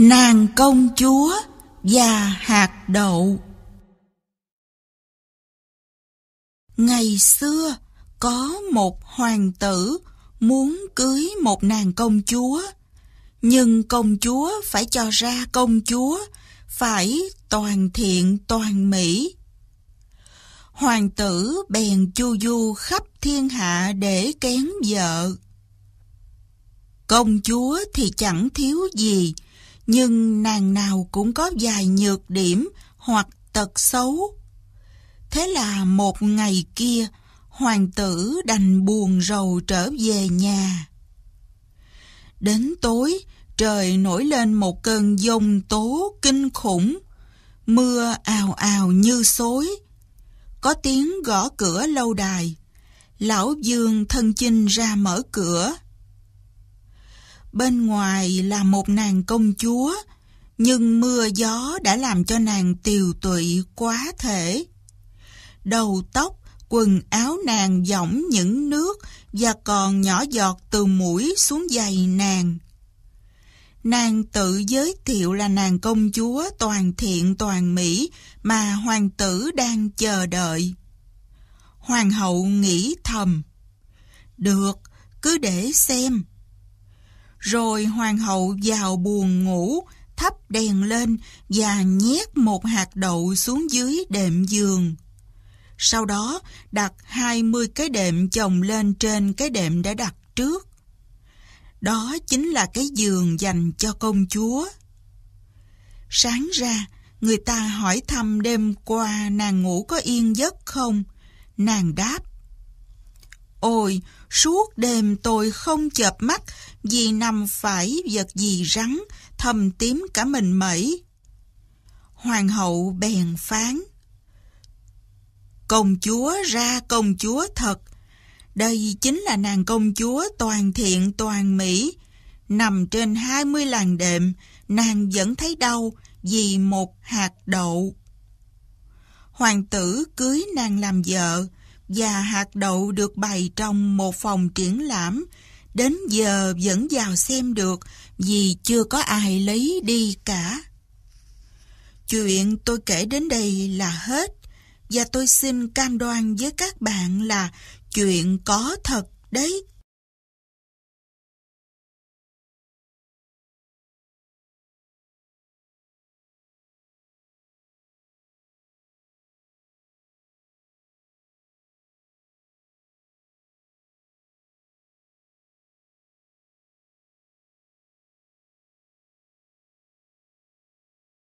Nàng công chúa và hạt đậu Ngày xưa có một hoàng tử muốn cưới một nàng công chúa Nhưng công chúa phải cho ra công chúa Phải toàn thiện toàn mỹ Hoàng tử bèn chu du khắp thiên hạ để kén vợ Công chúa thì chẳng thiếu gì nhưng nàng nào cũng có vài nhược điểm hoặc tật xấu. Thế là một ngày kia, hoàng tử đành buồn rầu trở về nhà. Đến tối, trời nổi lên một cơn giông tố kinh khủng, mưa ào ào như xối. Có tiếng gõ cửa lâu đài, lão dương thân chinh ra mở cửa. Bên ngoài là một nàng công chúa, nhưng mưa gió đã làm cho nàng tiều tụy quá thể. Đầu tóc, quần áo nàng dỏng những nước và còn nhỏ giọt từ mũi xuống giày nàng. Nàng tự giới thiệu là nàng công chúa toàn thiện toàn mỹ mà hoàng tử đang chờ đợi. Hoàng hậu nghĩ thầm. Được, cứ để xem, rồi hoàng hậu vào buồn ngủ, thắp đèn lên và nhét một hạt đậu xuống dưới đệm giường. Sau đó đặt 20 cái đệm chồng lên trên cái đệm đã đặt trước. Đó chính là cái giường dành cho công chúa. Sáng ra, người ta hỏi thăm đêm qua nàng ngủ có yên giấc không? Nàng đáp, hồi, suốt đêm tôi không chợp mắt vì nằm phải vật gì rắn, thầm tím cả mình mẩy. Hoàng hậu bèn phán. Công chúa ra công chúa thật, đây chính là nàng công chúa toàn thiện toàn mỹ. Nằm trên hai mươi làng đệm, nàng vẫn thấy đau vì một hạt đậu. Hoàng tử cưới nàng làm vợ, và hạt đậu được bày trong một phòng triển lãm. Đến giờ vẫn vào xem được vì chưa có ai lấy đi cả. Chuyện tôi kể đến đây là hết và tôi xin cam đoan với các bạn là chuyện có thật đấy.